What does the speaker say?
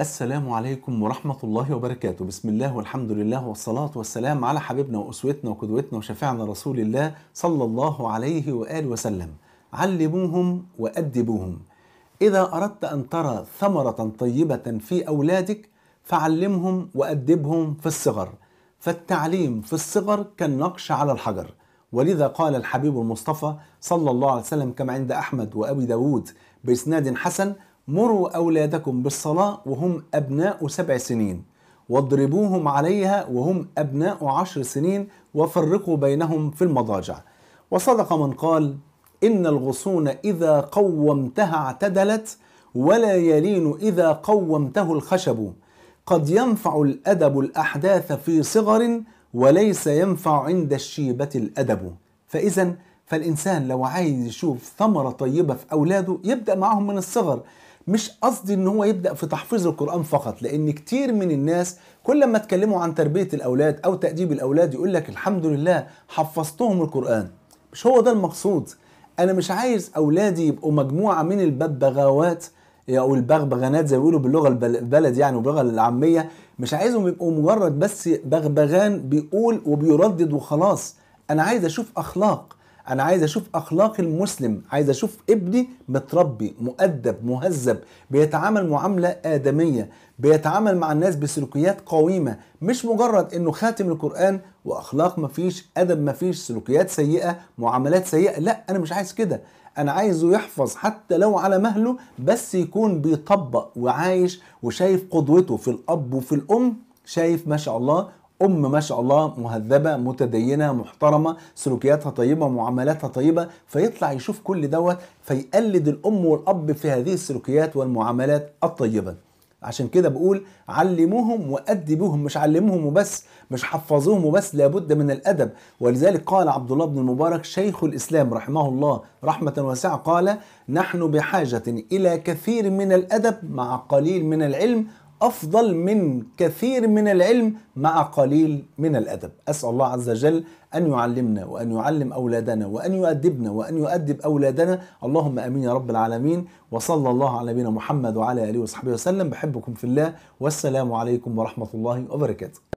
السلام عليكم ورحمة الله وبركاته بسم الله والحمد لله والصلاة والسلام على حبيبنا وأسوتنا وقدوتنا وشفيعنا رسول الله صلى الله عليه وآله وسلم علموهم وأدبوهم إذا أردت أن ترى ثمرة طيبة في أولادك فعلمهم وأدبهم في الصغر فالتعليم في الصغر كالنقش على الحجر ولذا قال الحبيب المصطفى صلى الله عليه وسلم كما عند أحمد وأبي داود بإسناد حسن مروا أولادكم بالصلاة وهم أبناء سبع سنين واضربوهم عليها وهم أبناء عشر سنين وفرقوا بينهم في المضاجع وصدق من قال إن الغصون إذا قومتها اعتدلت ولا يلين إذا قومته الخشب قد ينفع الأدب الأحداث في صغر وليس ينفع عند الشيبة الأدب فإذا فالإنسان لو عايز يشوف ثمرة طيبة في أولاده يبدأ معهم من الصغر مش قصدي ان هو يبدا في تحفيظ القران فقط لان كتير من الناس كل ما اتكلموا عن تربيه الاولاد او تاديب الاولاد يقول لك الحمد لله حفظتهم القران مش هو ده المقصود انا مش عايز اولادي يبقوا مجموعه من الببغاوات او البغبغانات زي ما بيقولوا باللغه البلد يعني وباللغه العاميه مش عايزهم يبقوا مجرد بس بغبغان بيقول وبيردد وخلاص انا عايز اشوف اخلاق انا عايز اشوف اخلاق المسلم عايز اشوف ابني متربي مؤدب مهذب بيتعامل معامله ادميه بيتعامل مع الناس بسلوكيات قويمه مش مجرد انه خاتم القران واخلاق مفيش ادب مفيش سلوكيات سيئه معاملات سيئه لا انا مش عايز كده انا عايزه يحفظ حتى لو على مهله بس يكون بيطبق وعايش وشايف قدوته في الاب وفي الام شايف ما شاء الله ام ما شاء الله مهذبه متدينه محترمه سلوكياتها طيبه معاملاتها طيبه فيطلع يشوف كل دوت فيقلد الام والاب في هذه السلوكيات والمعاملات الطيبه عشان كده بقول علموهم وادبوهم مش علموهم وبس مش حفظوهم وبس لابد من الادب ولذلك قال عبد الله بن المبارك شيخ الاسلام رحمه الله رحمه واسعه قال نحن بحاجه الى كثير من الادب مع قليل من العلم افضل من كثير من العلم مع قليل من الادب اسال الله عز وجل ان يعلمنا وان يعلم اولادنا وان يؤدبنا وان يؤدب اولادنا اللهم امين يا رب العالمين وصلى الله على نبينا محمد وعلى اله وصحبه وسلم بحبكم في الله والسلام عليكم ورحمه الله وبركاته